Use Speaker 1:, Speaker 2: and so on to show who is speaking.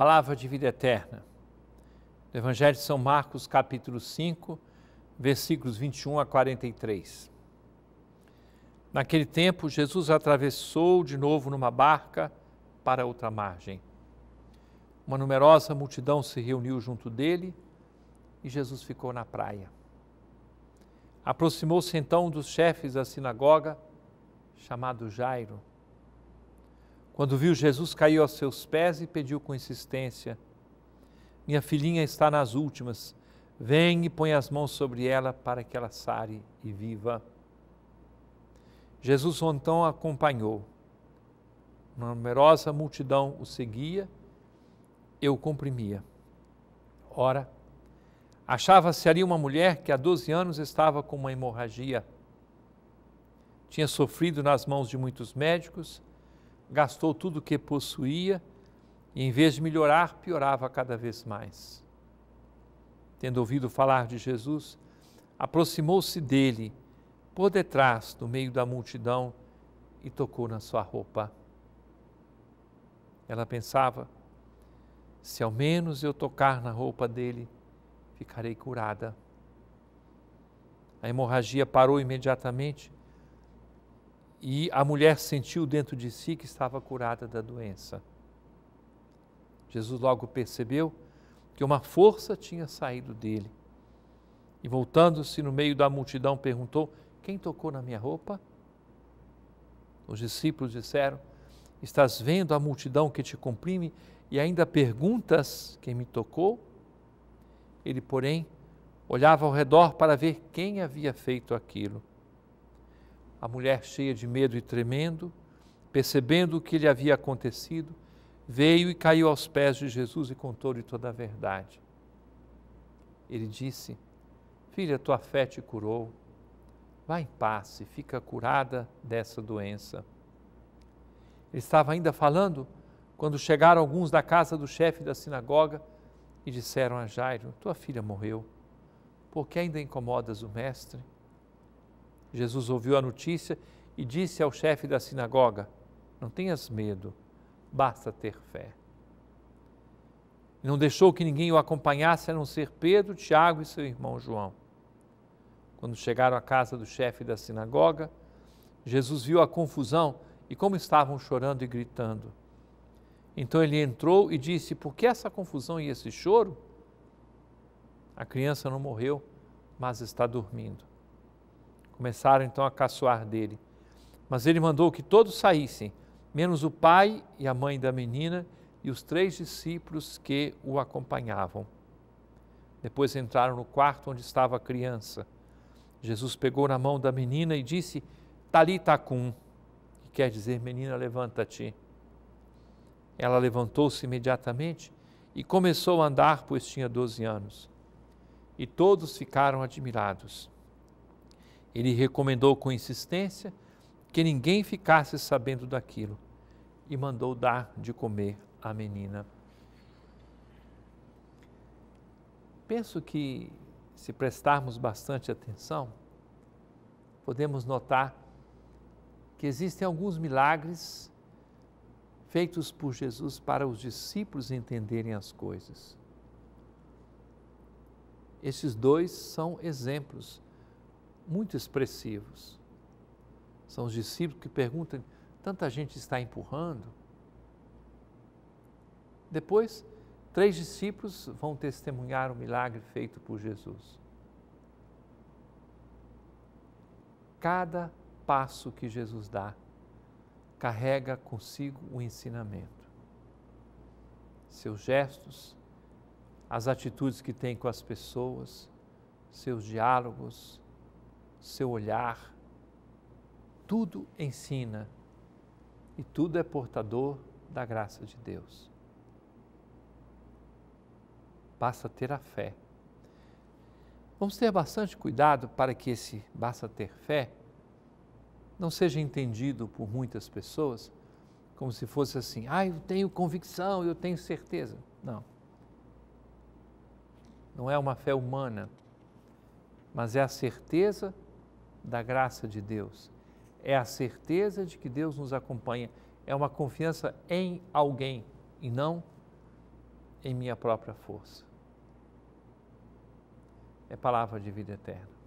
Speaker 1: palavra de vida eterna. Evangelho de São Marcos, capítulo 5, versículos 21 a 43. Naquele tempo, Jesus atravessou de novo numa barca para outra margem. Uma numerosa multidão se reuniu junto dele e Jesus ficou na praia. Aproximou-se então dos chefes da sinagoga, chamado Jairo quando viu Jesus, caiu aos seus pés e pediu com insistência: Minha filhinha está nas últimas. Vem e põe as mãos sobre ela para que ela sare e viva. Jesus então acompanhou. Uma numerosa multidão o seguia, eu o comprimia. Ora, achava-se ali uma mulher que há 12 anos estava com uma hemorragia. Tinha sofrido nas mãos de muitos médicos gastou tudo o que possuía e, em vez de melhorar, piorava cada vez mais. Tendo ouvido falar de Jesus, aproximou-se dele por detrás, no meio da multidão, e tocou na sua roupa. Ela pensava: se ao menos eu tocar na roupa dele, ficarei curada. A hemorragia parou imediatamente e a mulher sentiu dentro de si que estava curada da doença. Jesus logo percebeu que uma força tinha saído dele. E voltando-se no meio da multidão, perguntou: Quem tocou na minha roupa? Os discípulos disseram: Estás vendo a multidão que te comprime e ainda perguntas quem me tocou? Ele, porém, olhava ao redor para ver quem havia feito aquilo. A mulher, cheia de medo e tremendo, percebendo o que lhe havia acontecido, veio e caiu aos pés de Jesus e contou-lhe toda a verdade. Ele disse: Filha, tua fé te curou. Vá em paz e fica curada dessa doença. Ele estava ainda falando quando chegaram alguns da casa do chefe da sinagoga e disseram a Jairo: Tua filha morreu. Por que ainda incomodas o mestre? Jesus ouviu a notícia e disse ao chefe da sinagoga: Não tenhas medo, basta ter fé. Não deixou que ninguém o acompanhasse a não ser Pedro, Tiago e seu irmão João. Quando chegaram à casa do chefe da sinagoga, Jesus viu a confusão e como estavam chorando e gritando. Então ele entrou e disse: Por que essa confusão e esse choro? A criança não morreu, mas está dormindo. Começaram então a caçoar dele. Mas ele mandou que todos saíssem, menos o pai e a mãe da menina e os três discípulos que o acompanhavam. Depois entraram no quarto onde estava a criança. Jesus pegou na mão da menina e disse: Talitacum, que quer dizer, menina, levanta-te. Ela levantou-se imediatamente e começou a andar, pois tinha 12 anos. E todos ficaram admirados. Ele recomendou com insistência que ninguém ficasse sabendo daquilo e mandou dar de comer à menina. Penso que, se prestarmos bastante atenção, podemos notar que existem alguns milagres feitos por Jesus para os discípulos entenderem as coisas. Esses dois são exemplos muito expressivos. São os discípulos que perguntam: tanta gente está empurrando? Depois, três discípulos vão testemunhar o milagre feito por Jesus. Cada passo que Jesus dá carrega consigo o um ensinamento. Seus gestos, as atitudes que tem com as pessoas, seus diálogos, seu olhar, tudo ensina e tudo é portador da graça de Deus. Basta ter a fé. Vamos ter bastante cuidado para que esse basta ter fé não seja entendido por muitas pessoas como se fosse assim: ah, eu tenho convicção, eu tenho certeza. Não. Não é uma fé humana, mas é a certeza da graça de Deus. É a certeza de que Deus nos acompanha. É uma confiança em alguém e não em minha própria força. É palavra de vida eterna.